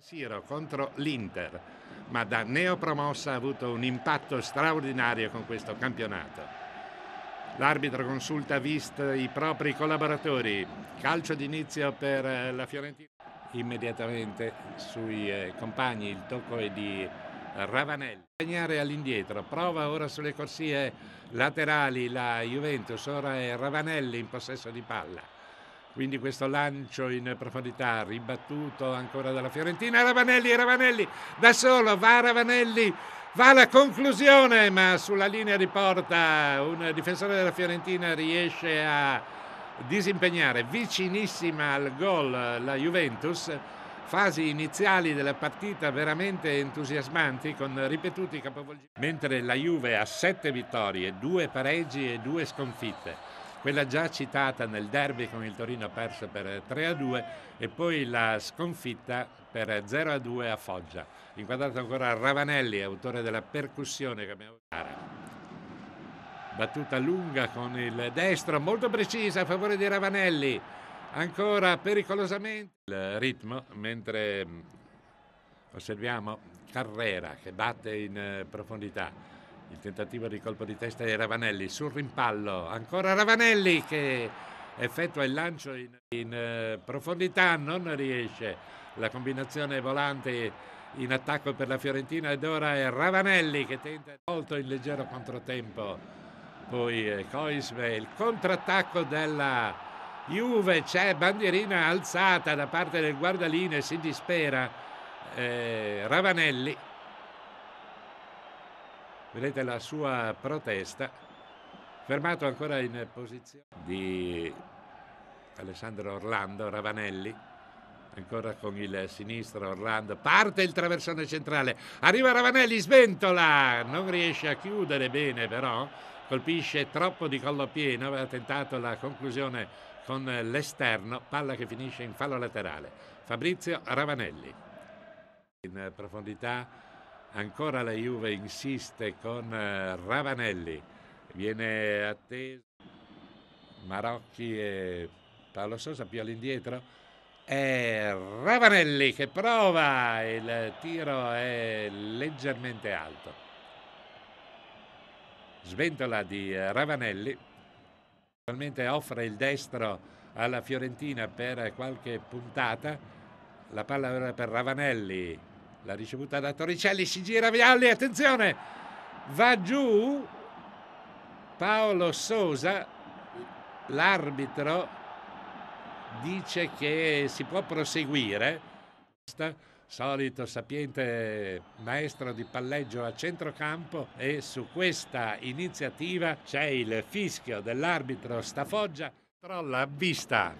Siro contro l'Inter, ma da neopromossa ha avuto un impatto straordinario con questo campionato. L'arbitro consulta vist i propri collaboratori. Calcio d'inizio per eh, la Fiorentina. Immediatamente sui eh, compagni il tocco è di Ravanelli. Segnare all'indietro, prova ora sulle corsie laterali la Juventus, ora è Ravanelli in possesso di palla quindi questo lancio in profondità ribattuto ancora dalla Fiorentina Ravanelli, Ravanelli da solo va Ravanelli va alla conclusione ma sulla linea di porta un difensore della Fiorentina riesce a disimpegnare vicinissima al gol la Juventus fasi iniziali della partita veramente entusiasmanti con ripetuti capovolgimenti mentre la Juve ha sette vittorie due pareggi e due sconfitte quella già citata nel derby con il Torino perso per 3-2 a e poi la sconfitta per 0-2 a a Foggia. Inquadrato ancora Ravanelli, autore della percussione che abbiamo Battuta lunga con il destro, molto precisa a favore di Ravanelli. Ancora pericolosamente il ritmo, mentre mm, osserviamo Carrera che batte in eh, profondità. Il tentativo di colpo di testa di Ravanelli sul rimpallo. Ancora Ravanelli che effettua il lancio in, in eh, profondità, non riesce. La combinazione volante in attacco per la Fiorentina ed ora è Ravanelli che tenta molto in leggero controtempo. Poi Coisve, eh, il contrattacco della Juve, c'è bandierina alzata da parte del guardaline, si dispera eh, Ravanelli Vedete la sua protesta, fermato ancora in posizione di Alessandro Orlando Ravanelli, ancora con il sinistro Orlando, parte il traversone centrale, arriva Ravanelli, sventola, non riesce a chiudere bene però, colpisce troppo di collo pieno, aveva tentato la conclusione con l'esterno, palla che finisce in fallo laterale. Fabrizio Ravanelli. In profondità Ancora la Juve insiste con eh, Ravanelli, viene atteso Marocchi e Paolo Sosa più all'indietro. È Ravanelli che prova, il tiro è leggermente alto. Sventola di Ravanelli, naturalmente offre il destro alla Fiorentina per qualche puntata, la palla per Ravanelli, la ricevuta da Torricelli, si gira Vialli, attenzione! Va giù Paolo Sosa, l'arbitro dice che si può proseguire. Solito sapiente maestro di palleggio a centrocampo e su questa iniziativa c'è il fischio dell'arbitro Stafoggia. Trolla a vista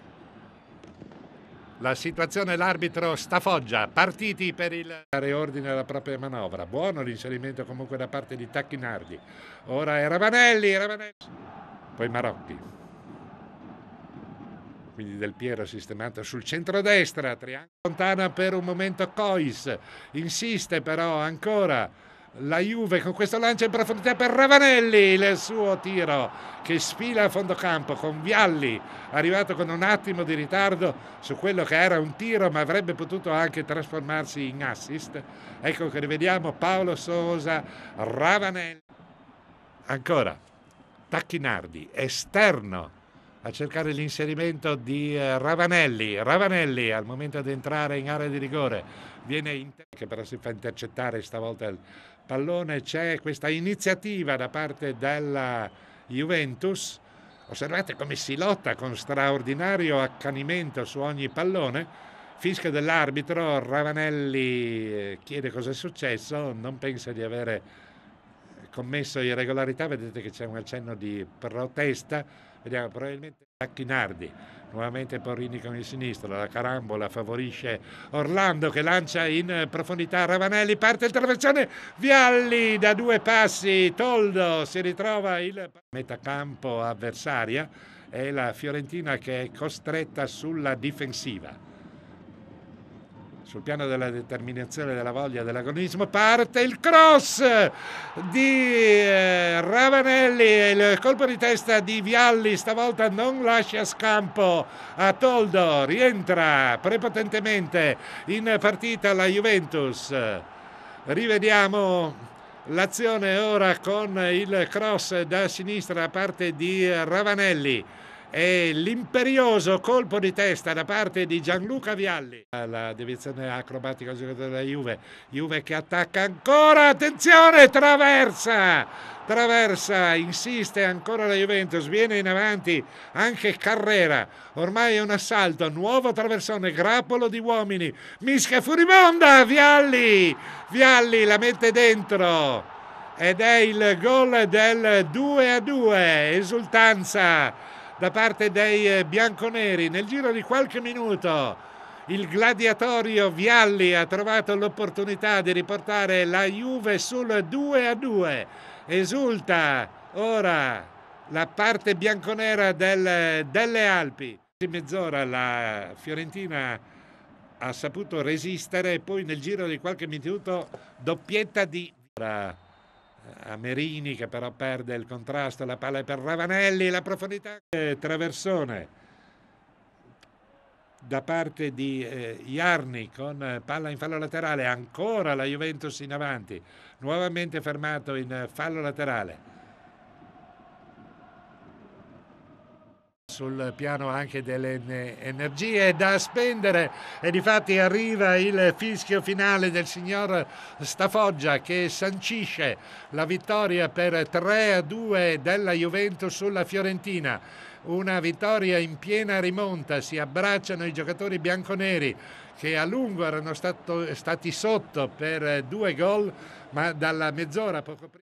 la situazione l'arbitro Stafoggia, partiti per il ordine alla propria manovra. Buono l'inserimento comunque da parte di Tacchinardi. Ora è Ravanelli, Ravanelli. Poi Marocchi. Quindi Del Piero sistemato sul centrodestra, triangolo lontana per un momento Cois, insiste però ancora la Juve con questo lancio in profondità per Ravanelli, il suo tiro che sfila a fondo campo con Vialli, arrivato con un attimo di ritardo su quello che era un tiro ma avrebbe potuto anche trasformarsi in assist. Ecco che rivediamo Paolo Sosa, Ravanelli. Ancora, Tacchinardi, esterno a cercare l'inserimento di eh, Ravanelli. Ravanelli al momento di entrare in area di rigore viene inter- che però si fa intercettare stavolta il pallone c'è questa iniziativa da parte della Juventus. Osservate come si lotta con straordinario accanimento su ogni pallone. Fischio dell'arbitro, Ravanelli eh, chiede cosa è successo, non pensa di avere commesso irregolarità, vedete che c'è un accenno di protesta, vediamo probabilmente Tacchinardi, nuovamente Porrini con il sinistro, la carambola favorisce Orlando che lancia in profondità Ravanelli, parte il traversone, Vialli da due passi, Toldo si ritrova il metacampo avversaria è la Fiorentina che è costretta sulla difensiva sul piano della determinazione della voglia dell'agonismo parte il cross di eh, Ravanelli e il colpo di testa di Vialli stavolta non lascia scampo a Toldo rientra prepotentemente in partita la Juventus rivediamo l'azione ora con il cross da sinistra da parte di Ravanelli e l'imperioso colpo di testa da parte di Gianluca Vialli. La deviazione acrobatica giocatore della Juve, Juve che attacca ancora, attenzione, traversa, traversa, insiste ancora la Juventus, viene in avanti anche Carrera, ormai è un assalto, nuovo traversone, grappolo di uomini, mischia furibonda, Vialli, Vialli la mette dentro. Ed è il gol del 2 a 2, esultanza da parte dei eh, bianconeri. Nel giro di qualche minuto il gladiatorio Vialli ha trovato l'opportunità di riportare la Juve sul 2 a 2. Esulta ora la parte bianconera del, delle Alpi. In mezz'ora la Fiorentina ha saputo resistere e poi nel giro di qualche minuto doppietta di a Merini che però perde il contrasto, la palla è per Ravanelli, la profondità traversone da parte di eh, Iarni con palla in fallo laterale, ancora la Juventus in avanti, nuovamente fermato in fallo laterale. sul piano anche delle energie da spendere e di fatti arriva il fischio finale del signor Stafoggia che sancisce la vittoria per 3 a 2 della Juventus sulla Fiorentina una vittoria in piena rimonta, si abbracciano i giocatori bianconeri che a lungo erano stato, stati sotto per due gol, ma dalla mezz'ora poco prima.